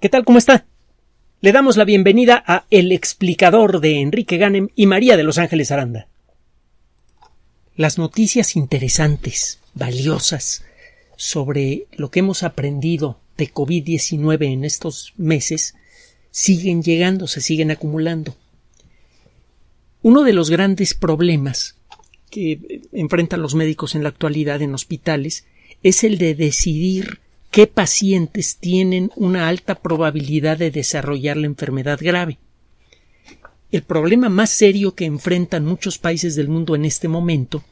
¿Qué tal? ¿Cómo está? Le damos la bienvenida a El explicador de Enrique Ganem y María de Los Ángeles Aranda. Las noticias interesantes, valiosas, sobre lo que hemos aprendido de COVID-19 en estos meses siguen llegando, se siguen acumulando. Uno de los grandes problemas que enfrentan los médicos en la actualidad en hospitales es el de decidir qué pacientes tienen una alta probabilidad de desarrollar la enfermedad grave. El problema más serio que enfrentan muchos países del mundo en este momento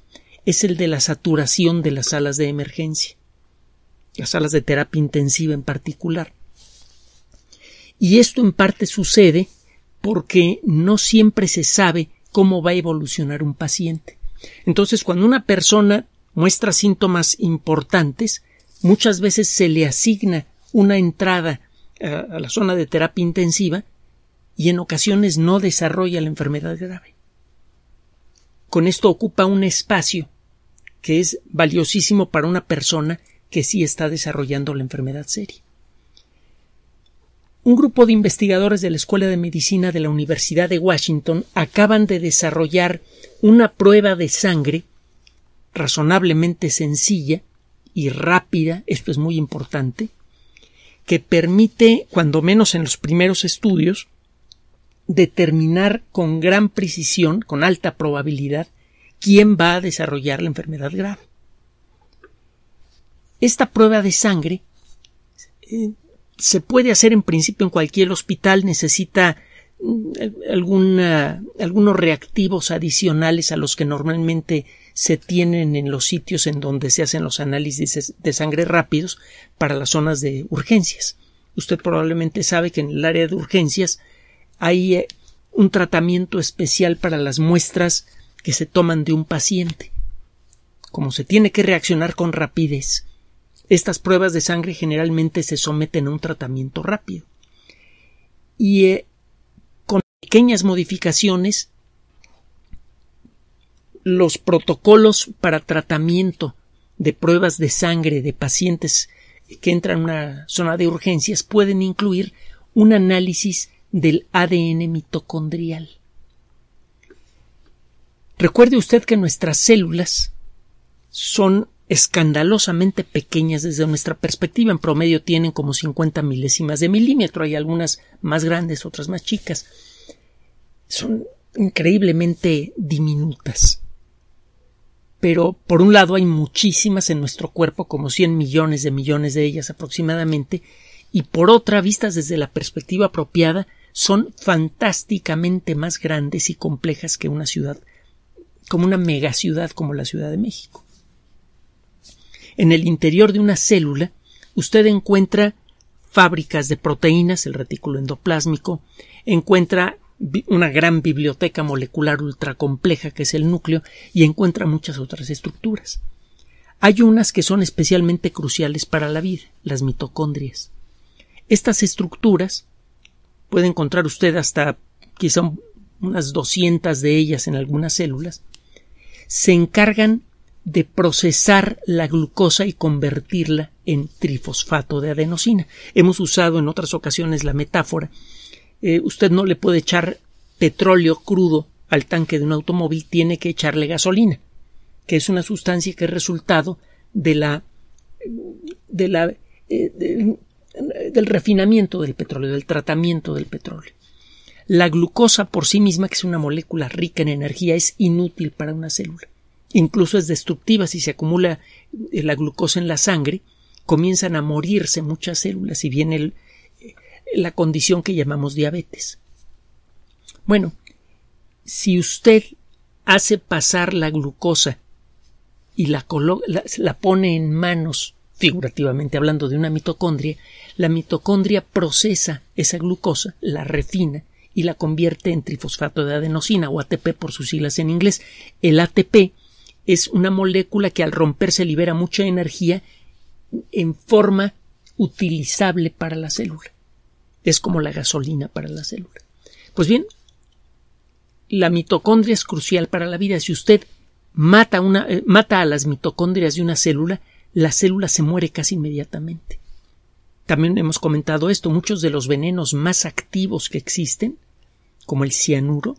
es el de la saturación de las salas de emergencia, las salas de terapia intensiva en particular. Y esto en parte sucede porque no siempre se sabe cómo va a evolucionar un paciente. Entonces, cuando una persona muestra síntomas importantes, muchas veces se le asigna una entrada a, la zona de terapia intensiva y en ocasiones no desarrolla la enfermedad grave. Con esto ocupa un espacio que es valiosísimo para una persona que sí está desarrollando la enfermedad seria. Un grupo de investigadores de la Escuela de Medicina de la Universidad de Washington acaban de desarrollar una prueba de sangre razonablemente sencilla y rápida, esto es muy importante, que permite, cuando menos en los primeros estudios, determinar con gran precisión, con alta probabilidad, quién va a desarrollar la enfermedad grave. Esta prueba de sangre eh, se puede hacer en principio en cualquier hospital, necesita mm, algunos reactivos adicionales a los que normalmente se tienen en los sitios en donde se hacen los análisis de sangre rápidos para las zonas de urgencias. Usted probablemente sabe que en el área de urgencias hay eh, un tratamiento especial para las muestras que se toman de un paciente. Como se tiene que reaccionar con rapidez, estas pruebas de sangre generalmente se someten a un tratamiento rápido. Y eh, con pequeñas modificaciones los protocolos para tratamiento de pruebas de sangre de pacientes que entran a una zona de urgencias pueden incluir un análisis del ADN mitocondrial. Recuerde usted que nuestras células son escandalosamente pequeñas desde nuestra perspectiva. En promedio tienen como 50 milésimas de milímetro. Hay algunas más grandes, otras más chicas. Son increíblemente diminutas pero por un lado hay muchísimas en nuestro cuerpo, como 100 millones de millones de ellas aproximadamente, y por otra, vistas desde la perspectiva apropiada, son fantásticamente más grandes y complejas que una ciudad, como una megaciudad como la Ciudad de México. En el interior de una célula, usted encuentra fábricas de proteínas, el retículo endoplásmico, encuentra una gran biblioteca molecular ultra compleja que es el núcleo y encuentra muchas otras estructuras. Hay unas que son especialmente cruciales para la vida, las mitocondrias. Estas estructuras puede encontrar usted hasta quizá unas 200 de ellas en algunas células, se encargan de procesar la glucosa y convertirla en trifosfato de adenosina. Hemos usado en otras ocasiones la metáfora eh, usted no le puede echar petróleo crudo al tanque de un automóvil, tiene que echarle gasolina, que es una sustancia que es resultado de la, de la, eh, del refinamiento del petróleo, del tratamiento del petróleo. La glucosa por sí misma, que es una molécula rica en energía, es inútil para una célula. Incluso es destructiva si se acumula eh, la glucosa en la sangre, comienzan a morirse muchas células y viene el, la condición que llamamos diabetes. Bueno, si usted hace pasar la glucosa y la, pone en manos, figurativamente hablando, de una mitocondria, la mitocondria procesa esa glucosa, la refina y la convierte en trifosfato de adenosina o ATP por sus siglas en inglés. El ATP es una molécula que al romperse libera mucha energía en forma utilizable para la célula es como la gasolina para la célula. Pues bien, la mitocondria es crucial para la vida. Si usted eh, mata, a las mitocondrias de una célula, la célula se muere casi inmediatamente. También hemos comentado esto, muchos de los venenos más activos que existen, como el cianuro,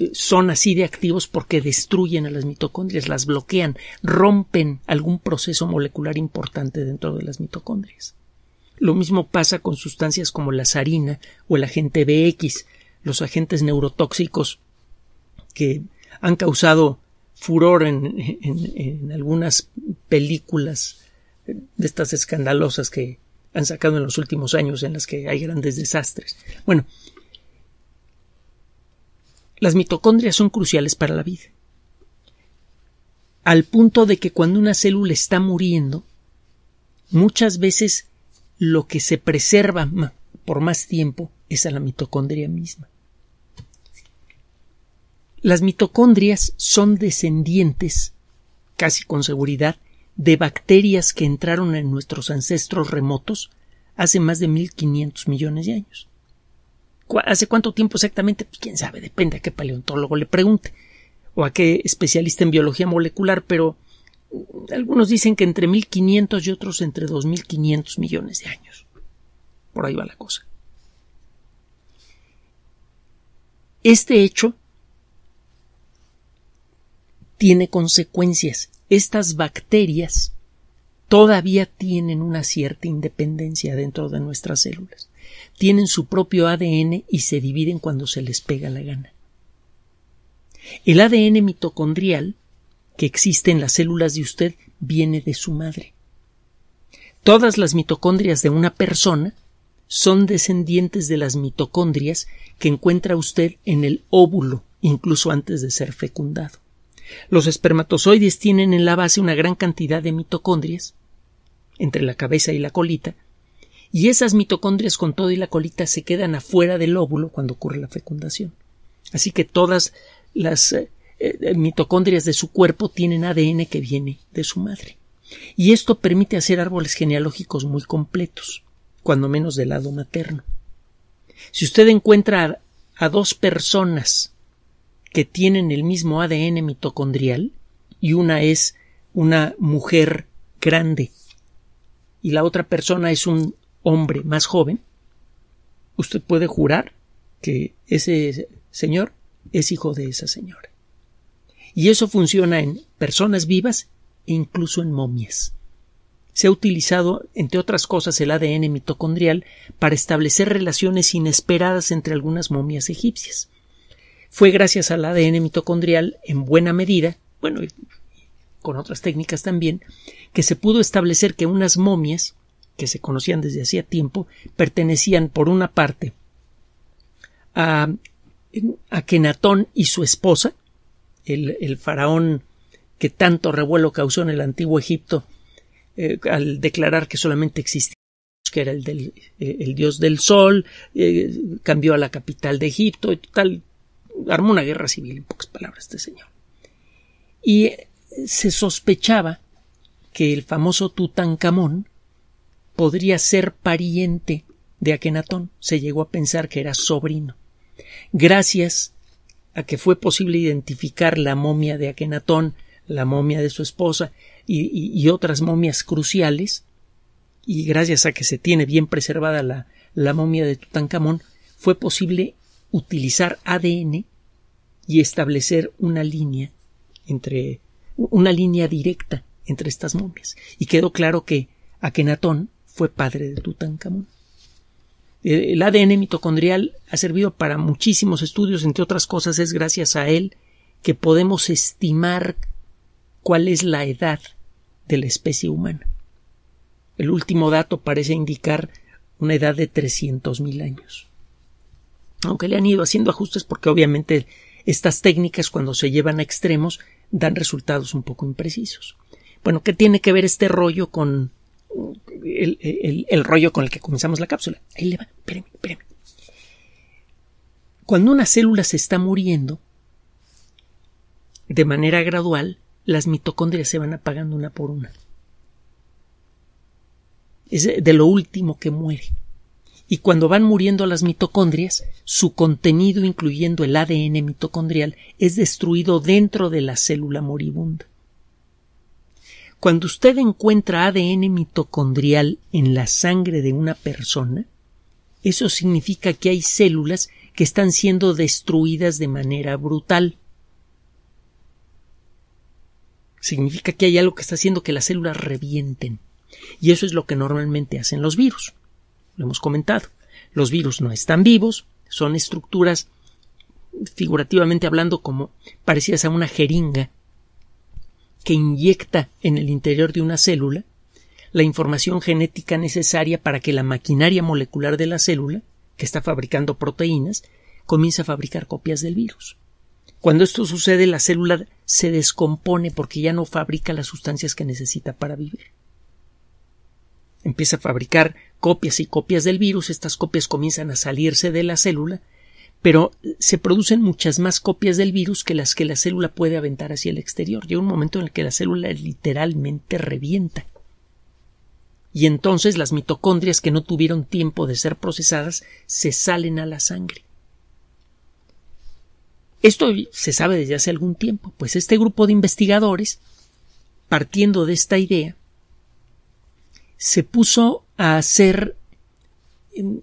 eh, son así de activos porque destruyen a las mitocondrias, las bloquean, rompen algún proceso molecular importante dentro de las mitocondrias. Lo mismo pasa con sustancias como la sarina o el agente BX, los agentes neurotóxicos que han causado furor en, en, algunas películas eh, de estas escandalosas que han sacado en los últimos años en las que hay grandes desastres. Bueno, las mitocondrias son cruciales para la vida, al punto de que cuando una célula está muriendo, muchas veces lo que se preserva por más tiempo es a la mitocondria misma. Las mitocondrias son descendientes, casi con seguridad, de bacterias que entraron en nuestros ancestros remotos hace más de 1.500 millones de años. ¿Hace cuánto tiempo exactamente? Pues, quién sabe, depende a qué paleontólogo le pregunte o a qué especialista en biología molecular, pero algunos dicen que entre 1500 y otros entre 2500 millones de años. Por ahí va la cosa. Este hecho tiene consecuencias. Estas bacterias todavía tienen una cierta independencia dentro de nuestras células. Tienen su propio ADN y se dividen cuando se les pega la gana. El ADN mitocondrial que existe en las células de usted viene de su madre. Todas las mitocondrias de una persona son descendientes de las mitocondrias que encuentra usted en el óvulo, incluso antes de ser fecundado. Los espermatozoides tienen en la base una gran cantidad de mitocondrias, entre la cabeza y la colita, y esas mitocondrias con todo y la colita se quedan afuera del óvulo cuando ocurre la fecundación. Así que todas las eh, eh, eh, mitocondrias de su cuerpo tienen ADN que viene de su madre. Y esto permite hacer árboles genealógicos muy completos, cuando menos del lado materno. Si usted encuentra a dos personas que tienen el mismo ADN mitocondrial, y una es una mujer grande y la otra persona es un hombre más joven, usted puede jurar que ese señor es hijo de esa señora y eso funciona en personas vivas e incluso en momias. Se ha utilizado, entre otras cosas, el ADN mitocondrial para establecer relaciones inesperadas entre algunas momias egipcias. Fue gracias al ADN mitocondrial, en buena medida, bueno, con otras técnicas también, que se pudo establecer que unas momias, que se conocían desde hacía tiempo, pertenecían, por una parte, a, Kenatón y su esposa, el, faraón que tanto revuelo causó en el antiguo Egipto eh, al declarar que solamente existía que era el, eh, el dios del sol, eh, cambió a la capital de Egipto y tal, armó una guerra civil, en pocas palabras, este señor. Y se sospechaba que el famoso Tutankamón podría ser pariente de Akenatón, se llegó a pensar que era sobrino, gracias a que fue posible identificar la momia de Akenatón, la momia de su esposa y, otras momias cruciales, y gracias a que se tiene bien preservada la, la momia de Tutankamón, fue posible utilizar ADN y establecer una línea entre una línea directa entre estas momias. Y quedó claro que Akenatón fue padre de Tutankamón. Eh, el ADN mitocondrial ha servido para muchísimos estudios, entre otras cosas es gracias a él que podemos estimar cuál es la edad de la especie humana. El último dato parece indicar una edad de 300.000 años. Aunque le han ido haciendo ajustes porque obviamente estas técnicas cuando se llevan a extremos dan resultados un poco imprecisos. Bueno, ¿qué tiene que ver este rollo con el, el, rollo con el que comenzamos la cápsula. Ahí le va, espérame, espérame. Cuando una célula se está muriendo, de manera gradual, las mitocondrias se van apagando una por una. Es de lo último que muere. Y cuando van muriendo las mitocondrias, su contenido, incluyendo el ADN mitocondrial, es destruido dentro de la célula moribunda. Cuando usted encuentra ADN mitocondrial en la sangre de una persona, eso significa que hay células que están siendo destruidas de manera brutal. Significa que hay algo que está haciendo que las células revienten. Y eso es lo que normalmente hacen los virus. Lo hemos comentado. Los virus no están vivos, son estructuras figurativamente hablando como parecidas a una jeringa que inyecta en el interior de una célula la información genética necesaria para que la maquinaria molecular de la célula, que está fabricando proteínas, comience a fabricar copias del virus. Cuando esto sucede, la célula se descompone porque ya no fabrica las sustancias que necesita para vivir. Empieza a fabricar copias y copias del virus, estas copias comienzan a salirse de la célula pero se producen muchas más copias del virus que las que la célula puede aventar hacia el exterior. Llega un momento en el que la célula literalmente revienta. Y entonces las mitocondrias que no tuvieron tiempo de ser procesadas se salen a la sangre. Esto se sabe desde hace algún tiempo, pues este grupo de investigadores, partiendo de esta idea, se puso a hacer em,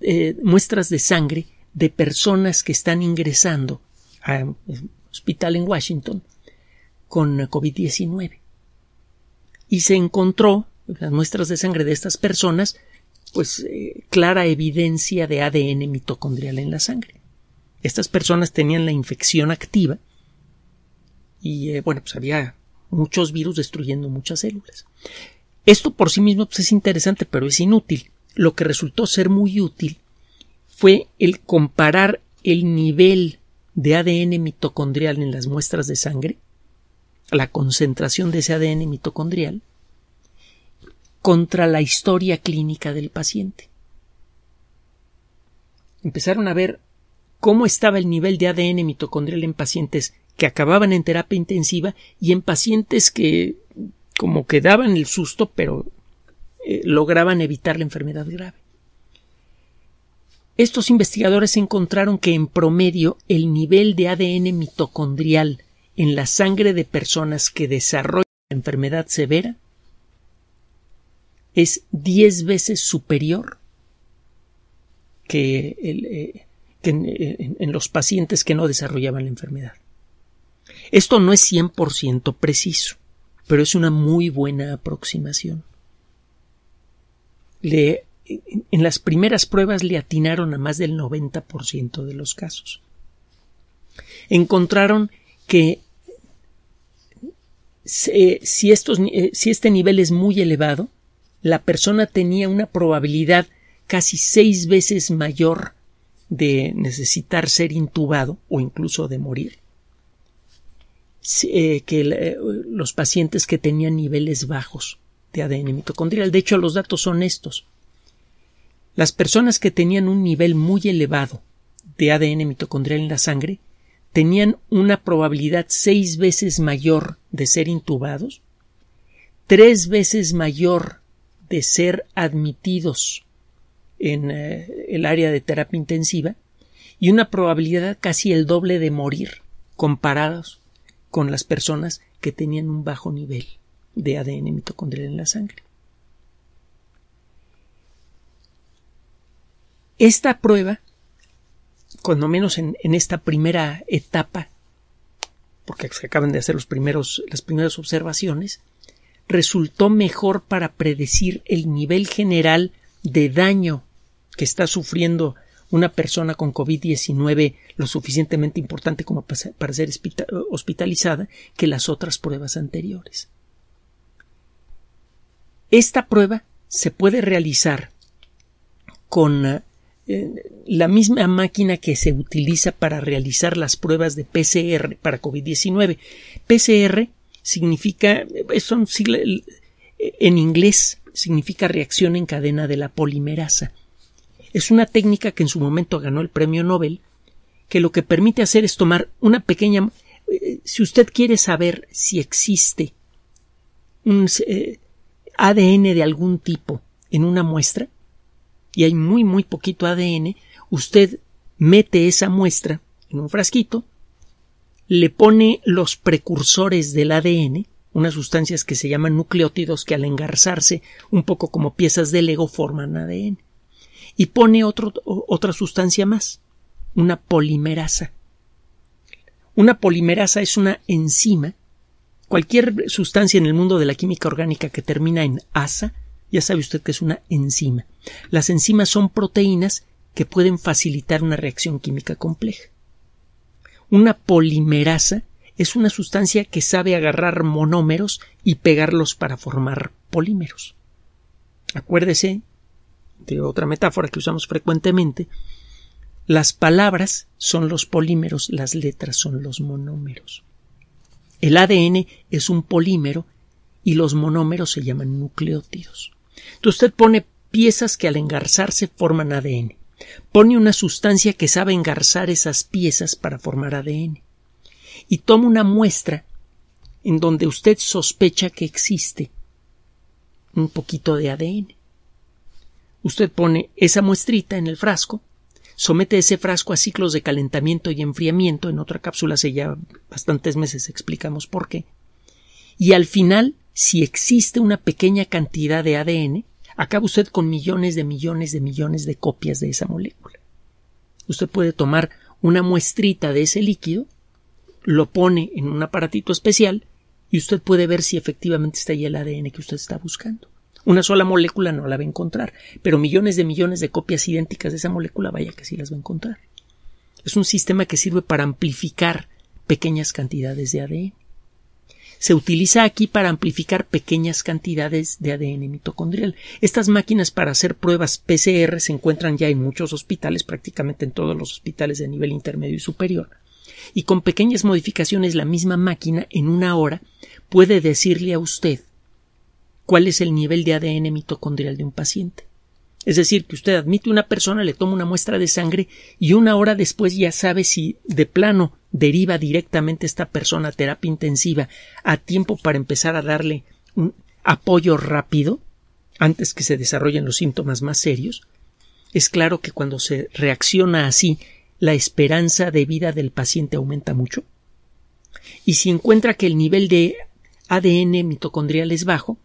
eh, muestras de sangre de personas que están ingresando a un hospital en Washington con COVID-19. Y se encontró las muestras de sangre de estas personas, pues eh, clara evidencia de ADN mitocondrial en la sangre. Estas personas tenían la infección activa y eh, bueno, pues había muchos virus destruyendo muchas células. Esto por sí mismo pues, es interesante, pero es inútil, lo que resultó ser muy útil fue el comparar el nivel de ADN mitocondrial en las muestras de sangre, la concentración de ese ADN mitocondrial, contra la historia clínica del paciente. Empezaron a ver cómo estaba el nivel de ADN mitocondrial en pacientes que acababan en terapia intensiva y en pacientes que como que daban el susto, pero eh, lograban evitar la enfermedad grave. Estos investigadores encontraron que en promedio el nivel de ADN mitocondrial en la sangre de personas que desarrollan la enfermedad severa es 10 veces superior que, eh, eh, en, en, los pacientes que no desarrollaban la enfermedad. Esto no es 100% preciso, pero es una muy buena aproximación le, en las primeras pruebas le atinaron a más del 90% de los casos. Encontraron que si, eh, si este nivel es muy elevado, la persona tenía una probabilidad casi seis veces mayor de necesitar ser intubado o incluso de morir eh, que eh, los pacientes que tenían niveles bajos de ADN mitocondrial. De hecho, los datos son estos. Las personas que tenían un nivel muy elevado de ADN mitocondrial en la sangre tenían una probabilidad seis veces mayor de ser intubados, tres veces mayor de ser admitidos en eh, el área de terapia intensiva y una probabilidad casi el doble de morir comparados con las personas que tenían un bajo nivel de ADN mitocondrial en la sangre. Esta prueba, cuando menos en, esta primera etapa, porque se acaban de hacer los primeros, las primeras observaciones, resultó mejor para predecir el nivel general de daño que está sufriendo una persona con COVID-19 lo suficientemente importante como para ser hospitalizada que las otras pruebas anteriores. Esta prueba se puede realizar con eh, la misma máquina que se utiliza para realizar las pruebas de PCR para COVID-19. PCR significa, eh, son eh, en inglés, significa reacción en cadena de la polimerasa. Es una técnica que en su momento ganó el premio Nobel, que lo que permite hacer es tomar una pequeña. si usted quiere saber si existe un, ADN de algún tipo en una muestra y hay muy muy poquito ADN, usted mete esa muestra en un frasquito, le pone los precursores del ADN, unas sustancias que se llaman nucleótidos que al engarzarse un poco como piezas de Lego forman ADN, y pone otra sustancia más, una polimerasa. Una polimerasa es una enzima Cualquier sustancia en el mundo de la química orgánica que termina en asa, ya sabe usted que es una enzima. Las enzimas son proteínas que pueden facilitar una reacción química compleja. Una polimerasa es una sustancia que sabe agarrar monómeros y pegarlos para formar polímeros. Acuérdese de otra metáfora que usamos frecuentemente. Las palabras son los polímeros, las letras son los monómeros. El ADN es un polímero y los monómeros se llaman nucleótidos. usted pone piezas que al engarzarse forman ADN. Pone una sustancia que sabe engarzar esas piezas para formar ADN. Y toma una muestra en donde usted sospecha que existe un poquito de ADN. Usted pone esa muestrita en el frasco somete ese frasco a ciclos de calentamiento y enfriamiento, en otra cápsula hace ya bastantes meses explicamos por qué, y al final, si existe una pequeña cantidad de ADN, acaba usted con millones de millones de millones de copias de esa molécula. Usted puede tomar una muestrita de ese líquido, lo pone en un aparatito especial y usted puede ver si efectivamente está ahí el ADN que usted está buscando. Una sola molécula no la va a encontrar, pero millones de millones de copias idénticas de esa molécula, vaya que sí las va a encontrar. Es un sistema que sirve para amplificar pequeñas cantidades de ADN. Se utiliza aquí para amplificar pequeñas cantidades de ADN mitocondrial. Estas máquinas para hacer pruebas PCR se encuentran ya en muchos hospitales, prácticamente en todos los hospitales de nivel intermedio y superior. Y con pequeñas modificaciones la misma máquina en una hora puede decirle a usted cuál es el nivel de ADN mitocondrial de un paciente. Es decir, que usted admite una persona, le toma una muestra de sangre y una hora después ya sabe si de plano deriva directamente esta persona a terapia intensiva a tiempo para empezar a darle un apoyo rápido antes que se desarrollen los síntomas más serios. Es claro que cuando se reacciona así, la esperanza de vida del paciente aumenta mucho. Y si encuentra que el nivel de ADN mitocondrial es bajo,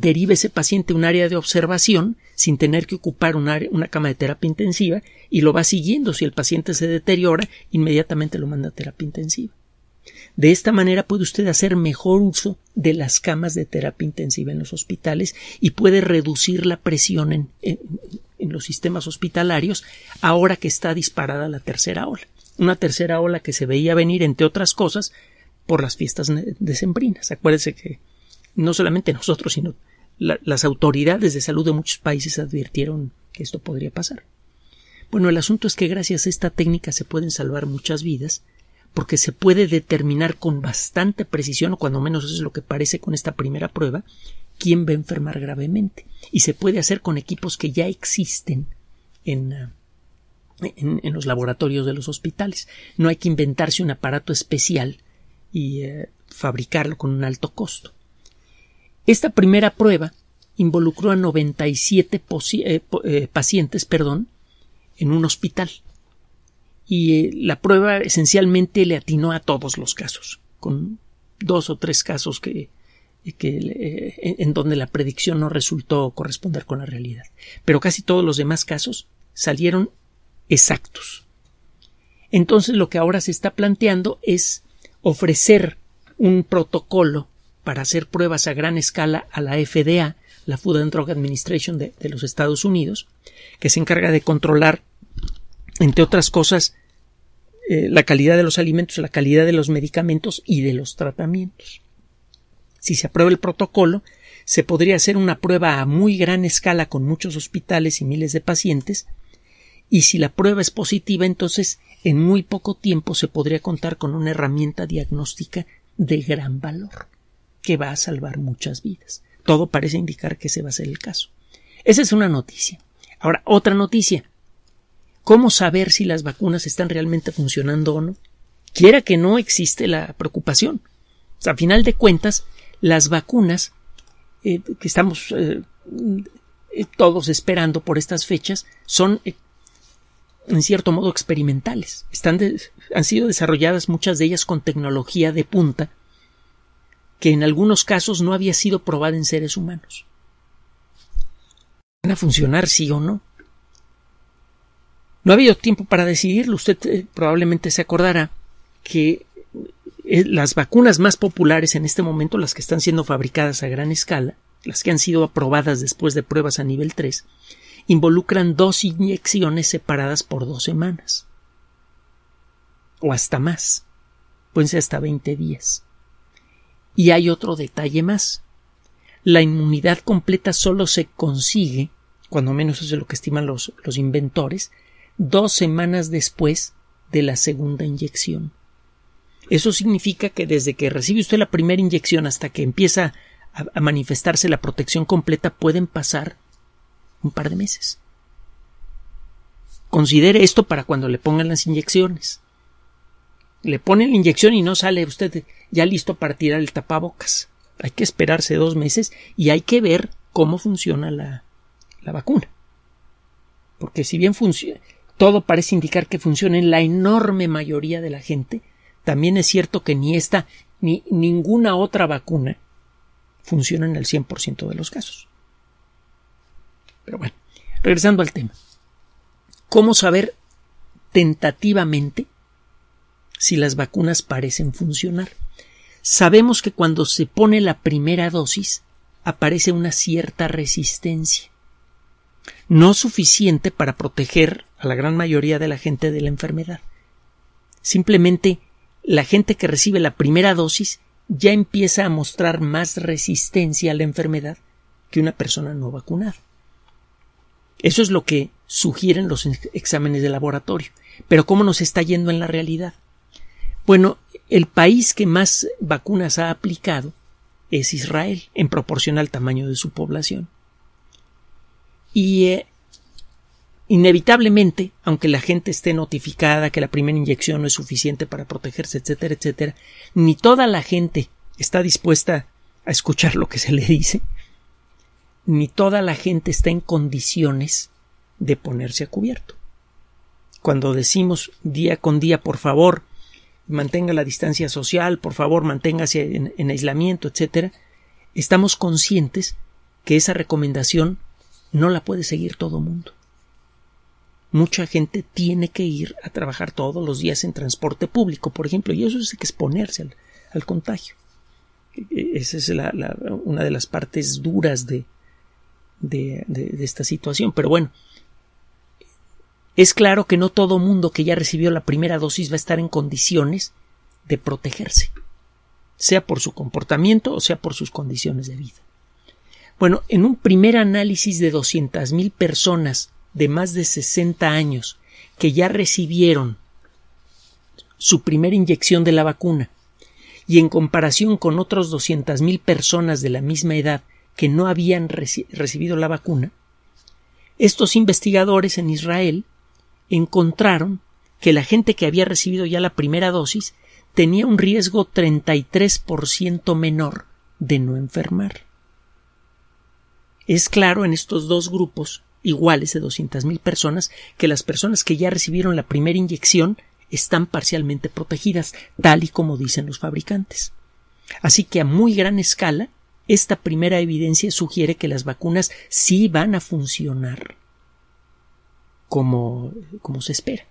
derive ese paciente un área de observación sin tener que ocupar una, cama de terapia intensiva y lo va siguiendo. Si el paciente se deteriora, inmediatamente lo manda a terapia intensiva. De esta manera puede usted hacer mejor uso de las camas de terapia intensiva en los hospitales y puede reducir la presión en, en, los sistemas hospitalarios ahora que está disparada la tercera ola. Una tercera ola que se veía venir, entre otras cosas, por las fiestas decembrinas. Acuérdese que no solamente nosotros, sino las autoridades de salud de muchos países advirtieron que esto podría pasar. Bueno, el asunto es que gracias a esta técnica se pueden salvar muchas vidas, porque se puede determinar con bastante precisión, o cuando menos eso es lo que parece con esta primera prueba, quién va a enfermar gravemente. Y se puede hacer con equipos que ya existen en, eh, en, los laboratorios de los hospitales. No hay que inventarse un aparato especial y eh, fabricarlo con un alto costo. Esta primera prueba involucró a 97 eh, eh, pacientes perdón, en un hospital y eh, la prueba esencialmente le atinó a todos los casos, con dos o tres casos que en donde la predicción no resultó corresponder con la realidad. Pero casi todos los demás casos salieron exactos. Entonces lo que ahora se está planteando es ofrecer un protocolo para hacer pruebas a gran escala a la FDA, la Food and Drug Administration de, los Estados Unidos, que se encarga de controlar, entre otras cosas, eh, la calidad de los alimentos, la calidad de los medicamentos y de los tratamientos. Si se aprueba el protocolo, se podría hacer una prueba a muy gran escala con muchos hospitales y miles de pacientes, y si la prueba es positiva, entonces en muy poco tiempo se podría contar con una herramienta diagnóstica de gran valor que va a salvar muchas vidas. Todo parece indicar que ese va a ser el caso. Esa es una noticia. Ahora, otra noticia. ¿Cómo saber si las vacunas están realmente funcionando o no? Quiera que no existe la preocupación. a final de cuentas, las vacunas eh, que estamos eh, eh, todos esperando por estas fechas son en cierto modo experimentales. han sido desarrolladas muchas de ellas con tecnología de punta que en algunos casos no había sido probada en seres humanos. ¿Van a funcionar sí o no? No ha habido tiempo para decidirlo. Usted eh, probablemente se acordará que eh, las vacunas más populares en este momento, las que están siendo fabricadas a gran escala, las que han sido aprobadas después de pruebas a nivel 3, involucran dos inyecciones separadas por dos semanas. O hasta más. Pueden ser hasta 20 días. Y hay otro detalle más. La inmunidad completa solo se consigue, cuando menos eso es lo que estiman los, inventores, dos semanas después de la segunda inyección. Eso significa que desde que recibe usted la primera inyección hasta que empieza a manifestarse la protección completa pueden pasar un par de meses. Considere esto para cuando le pongan las inyecciones le ponen la inyección y no sale usted ya listo para tirar el tapabocas. Hay que esperarse dos meses y hay que ver cómo funciona la, la vacuna. Porque si bien funciona, todo parece indicar que funciona en la enorme mayoría de la gente, también es cierto que ni esta ni ninguna otra vacuna funciona en el 100% de los casos. Pero bueno, regresando al tema. ¿Cómo saber tentativamente si las vacunas parecen funcionar. Sabemos que cuando se pone la primera dosis aparece una cierta resistencia, no suficiente para proteger a la gran mayoría de la gente de la enfermedad. Simplemente la gente que recibe la primera dosis ya empieza a mostrar más resistencia a la enfermedad que una persona no vacunada. Eso es lo que sugieren los exámenes de laboratorio. Pero ¿cómo nos está yendo en la realidad? Bueno, el país que más vacunas ha aplicado es Israel, en proporción al tamaño de su población. Y eh, inevitablemente, aunque la gente esté notificada que la primera inyección no es suficiente para protegerse, etcétera, etcétera, ni toda la gente está dispuesta a escuchar lo que se le dice, ni toda la gente está en condiciones de ponerse a cubierto. Cuando decimos día con día, por favor, mantenga la distancia social, por favor, manténgase en, aislamiento, etcétera, estamos conscientes que esa recomendación no la puede seguir todo mundo. Mucha gente tiene que ir a trabajar todos los días en transporte público, por ejemplo, y eso es exponerse al, contagio. E, e, esa es una de las partes duras de esta situación. Pero bueno, es claro que no todo mundo que ya recibió la primera dosis va a estar en condiciones de protegerse, sea por su comportamiento o sea por sus condiciones de vida. Bueno, en un primer análisis de 200.000 personas de más de 60 años que ya recibieron su primera inyección de la vacuna y en comparación con otros 200.000 personas de la misma edad que no habían recibido la vacuna, estos investigadores en Israel encontraron que la gente que había recibido ya la primera dosis tenía un riesgo 33% menor de no enfermar. Es claro en estos dos grupos iguales de 200.000 personas que las personas que ya recibieron la primera inyección están parcialmente protegidas, tal y como dicen los fabricantes. Así que a muy gran escala, esta primera evidencia sugiere que las vacunas sí van a funcionar como, se espera.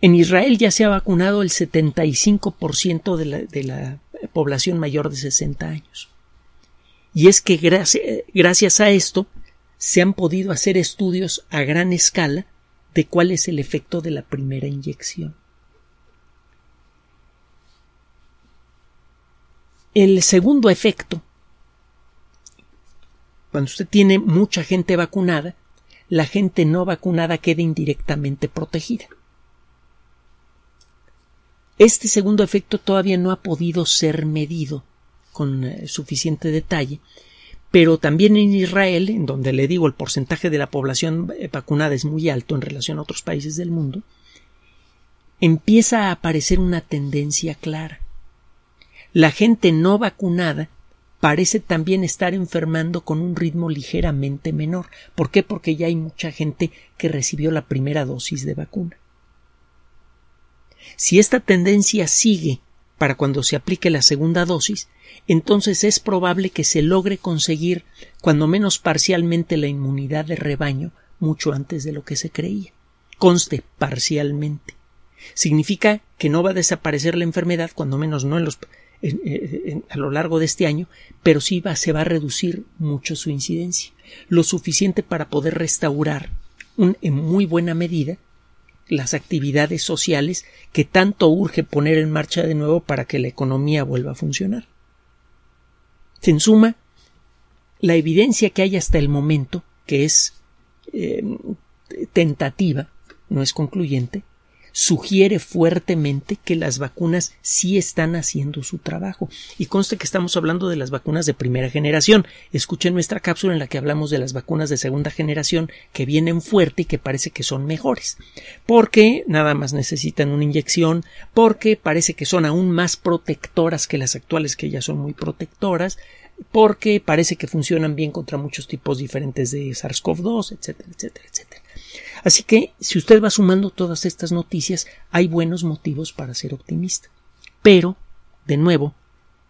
En Israel ya se ha vacunado el 75% de la, de la población mayor de 60 años. Y es que gracias, gracias a esto se han podido hacer estudios a gran escala de cuál es el efecto de la primera inyección. El segundo efecto, cuando usted tiene mucha gente vacunada, la gente no vacunada queda indirectamente protegida. Este segundo efecto todavía no ha podido ser medido con eh, suficiente detalle, pero también en Israel, en donde le digo el porcentaje de la población eh, vacunada es muy alto en relación a otros países del mundo, empieza a aparecer una tendencia clara. La gente no vacunada parece también estar enfermando con un ritmo ligeramente menor. ¿Por qué? Porque ya hay mucha gente que recibió la primera dosis de vacuna. Si esta tendencia sigue para cuando se aplique la segunda dosis, entonces es probable que se logre conseguir, cuando menos parcialmente, la inmunidad de rebaño mucho antes de lo que se creía. Conste parcialmente. Significa que no va a desaparecer la enfermedad, cuando menos no en los eh, a lo largo de este año, pero sí se va a reducir mucho su incidencia, lo suficiente para poder restaurar en muy buena medida las actividades sociales que tanto urge poner en marcha de nuevo para que la economía vuelva a funcionar. En suma, la evidencia que hay hasta el momento, que es eh, tentativa, no es concluyente, sugiere fuertemente que las vacunas sí están haciendo su trabajo. Y conste que estamos hablando de las vacunas de primera generación. Escuchen nuestra cápsula en la que hablamos de las vacunas de segunda generación que vienen fuerte y que parece que son mejores. Porque nada más necesitan una inyección, porque parece que son aún más protectoras que las actuales que ya son muy protectoras, porque parece que funcionan bien contra muchos tipos diferentes de SARS-CoV-2, etcétera, etcétera, etcétera. Así que si usted va sumando todas estas noticias, hay buenos motivos para ser optimista. Pero, de nuevo,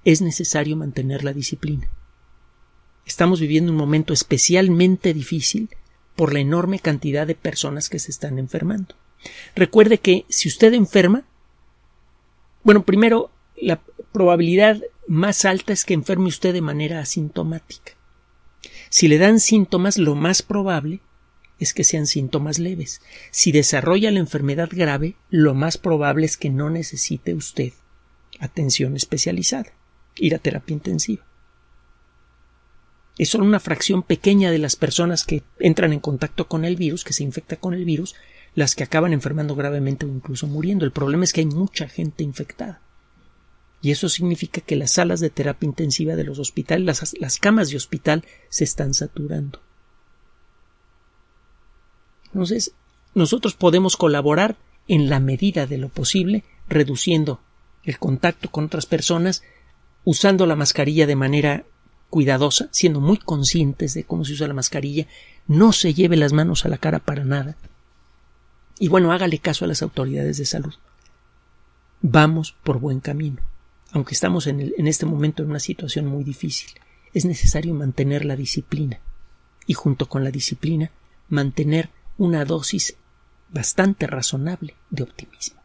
es necesario mantener la disciplina. Estamos viviendo un momento especialmente difícil por la enorme cantidad de personas que se están enfermando. Recuerde que si usted enferma, bueno, primero, la probabilidad más alta es que enferme usted de manera asintomática. Si le dan síntomas, lo más probable es que sean síntomas leves. Si desarrolla la enfermedad grave, lo más probable es que no necesite usted atención especializada, ir a terapia intensiva. Es solo una fracción pequeña de las personas que entran en contacto con el virus, que se infecta con el virus, las que acaban enfermando gravemente o incluso muriendo. El problema es que hay mucha gente infectada. Y eso significa que las salas de terapia intensiva de los hospitales, las, las camas de hospital, se están saturando. Entonces, nosotros podemos colaborar en la medida de lo posible, reduciendo el contacto con otras personas, usando la mascarilla de manera cuidadosa, siendo muy conscientes de cómo se usa la mascarilla, no se lleve las manos a la cara para nada. Y bueno, hágale caso a las autoridades de salud. Vamos por buen camino, aunque estamos en, en este momento en una situación muy difícil. Es necesario mantener la disciplina y junto con la disciplina mantener una dosis bastante razonable de optimismo.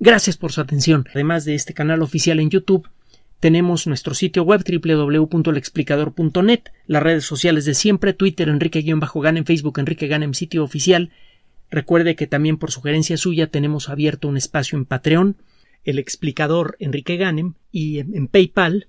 Gracias por su atención. Además de este canal oficial en YouTube, tenemos nuestro sitio web www.lexplicador.net, las redes sociales de siempre, Twitter Enrique-Ganem, Facebook Enrique Ganem, sitio oficial. Recuerde que también por sugerencia suya tenemos abierto un espacio en Patreon, el explicador Enrique Ganem, y en PayPal